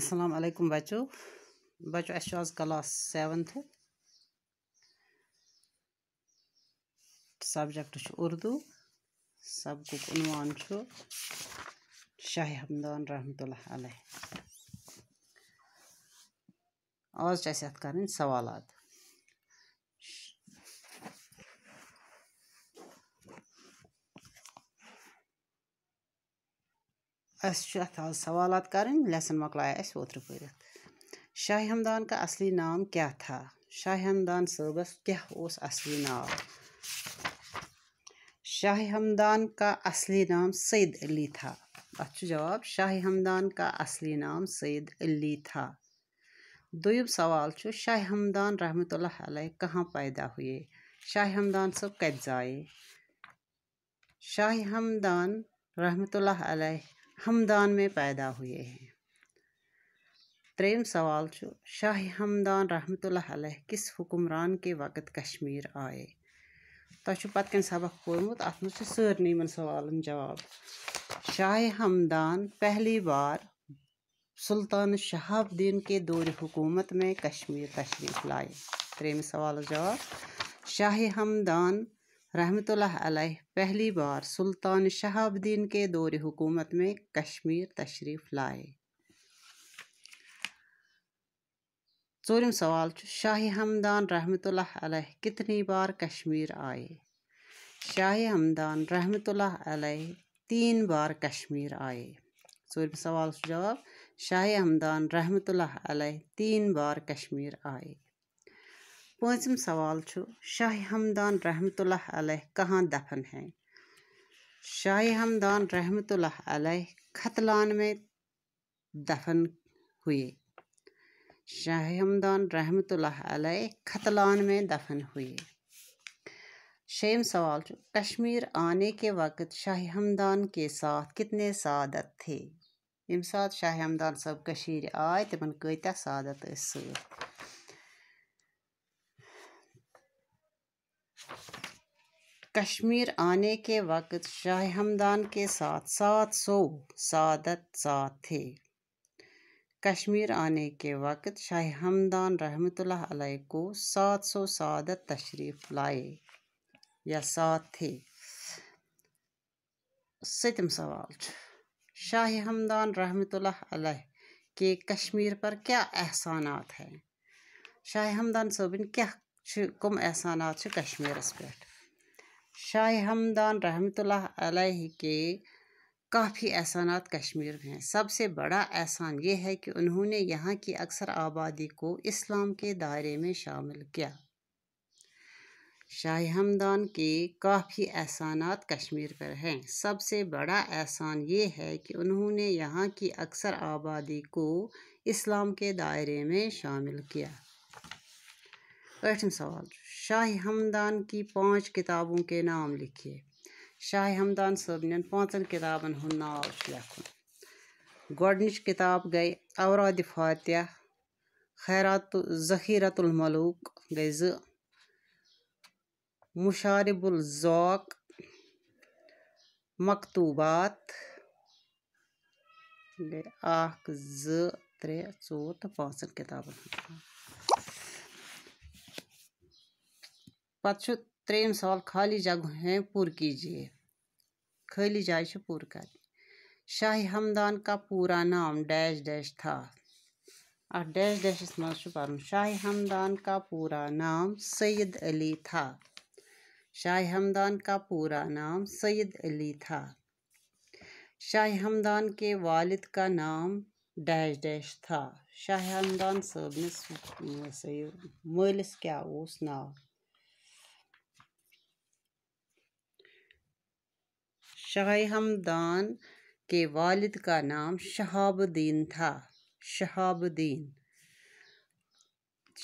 अस्सलाम वालेकुम बचो बच्चों अस आज क्लास सेवन्थ सब्जेक्ट उर्दू सबक शाह हमदान रहमत आज अत अस आज सवाल कर लेसन मकलाया अस ओतर पढ़ शाह हमदान का असली नाम क्या था शाह हमदान सबस क्या उस असली नाम शाह हमदान का असली नाम सैद अली था अत जवाब शाह हमदान का असली नाम सैद अली था दुम सवाल शाह हमदान रहमत कहाँ पैदा हुए शाह हमदान सब कत जाए शाह हमदान रहमत हमदान में पैदा हुए हैं त्रेम सवाल शाह हमदान रहमत किस हुकुमरान के वक़्त कश्मीर आए तुम पत सबक पोर्मुत अत मे सारे सवाल जवाब शाह हमदान पहली बार सुल्तान शहाबुद्दीन के दौर हुकूमत में कश्मीर तशरीफ लाए त्रेम सवाल जवाब शाह हमदान रहमत अलैह पहली बार सुल्तान शहाबुद्दीन के दौर हुकूमत में कश्मीर तशरीफ़ लाए चौरम सवाल शाह हमदान रहमत अलैह कितनी बार कश्मीर आए शाह हमदान रहमत अलैह तीन बार कश्मीर आए चौरम सवाल जवाब शाह हमदान रहमत अलैह तीन बार कश्मीर आए पाँचम सवाल शाह हमदान रहमत कहाँ दफन है शाह हमदान रहमत खतलान में दफन हुए शाह हमदान रहमत खतलान में दफन हुए शेम सवाल कश्मीर आने के वक्त शाह हमदान के साथ कितने सादत थे यम साथ शाह हमदान सब कशीर आए तिमन कत सादत सत कश्मीर आने के वक़्त शाह हमदान के साथ सात सौ सादत साथ थे कश्मीर आने के वक़्त शाह हमदान रहमतुल्लाह को सात सौ सादत तशरीफ़ लाए या साथ थे सतम सवाल शाह हमदान रहमतुल्लाह अलैह के कश्मीर पर क्या एहसानात हैं शाह हमदान सोबिन क्या कम एहसानात कश्मीरस पे शाह हमदान रहमतुल्लाह के काफ़ी एहसानात कश्मीर में हैं सबसे बड़ा एहसान ये है कि उन्होंने यहाँ की अक्सर आबादी को इस्लाम के दायरे में शामिल किया शाह हमदान के काफ़ी एहसानात कश्मीर पर हैं सबसे बड़ा एहसान ये है कि उन्होंने यहाँ की अक्सर आबादी को इस्लाम के दायरे में शामिल किया ऐठम सवाल शाह हमदान की पांच किताबों के नाम लिखिए शाह हमदान सबन पांचन किताबन हूँ नाव लख गच किताब गई अवराद फातह खैरात जखीरतमलूक गई ज मुशारबुलजौक मकतूबात गई अ त्रे ओर तो पाँचन किताबन पत त्रम साल खाली जगहें पूर कीजिए खाली जाय पूर कर शाह हमदान का पूरा नाम डैश डैश था अत डैश डैश मज पर शाह हमदान का पूरा नाम सैद अली था शाह हमदान का पूरा नाम सैद अली था शाह हमदान के वालिद का नाम डैश डैश था शाह हमदान साहब ने मलिस क्या उस नाव शाह हमदान के वालिद का नाम शहाबुद्दीन था शहाबुद्दीन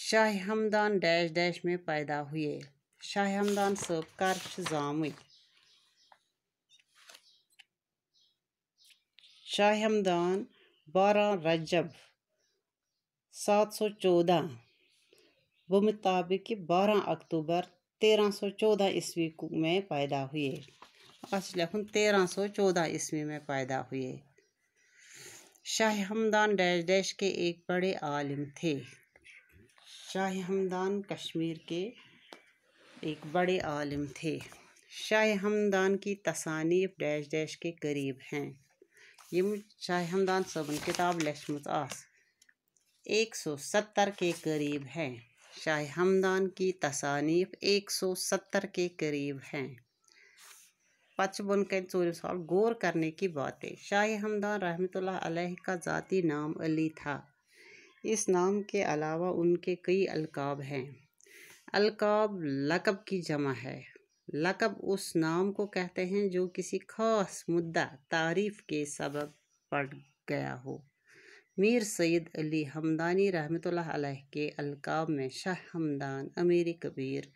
शाह हमदान डैश डैश में पैदा हुए शाह हमदान कर जामुई शाह हमदान बारह रजब सात सौ चौदह व मुताबिक बारह अक्टूबर तेरह सौ चौदह ईस्वी में पैदा हुए असलखन तेरह सौ चौदह ईस्वी में पैदा हुए शाह हमदान डैश डैश के एक बड़े आलिम थे शाह हमदान कश्मीर के एक बड़े आलिम थे शाह हमदान की तसानीफ डैश डैश के करीब हैं ये शाह हमदान सबन किताब लक्ष्म आस एक सौ सत्तर के करीब हैं शाह हमदान की तसानीफ एक सौ सत्तर के करीब हैं पचपन के साल गौर करने की बात है शाह हमदान रहमतुल्लाह अलैह का ज़ाती नाम अली था इस नाम के अलावा उनके कई अलकाब हैं अलकाब लकब की जमा है लकब उस नाम को कहते हैं जो किसी खास मुद्दा तारीफ के सबब पड़ गया हो मीर सैद अली हमदानी रहमत के अलकाब में शाह हमदान अमीर कबीर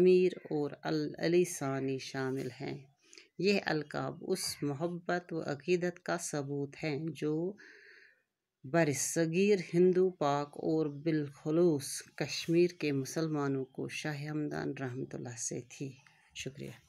अमीर और अल अली सानी शामिल हैं यह अलकाब उस मोहब्बत व अक़ीदत का सबूत हैं जो बरसग़ीर हिंदू पाक और बिलखलूस कश्मीर के मुसलमानों को शाह हमदान रहमतुल्लाह से थी शुक्रिया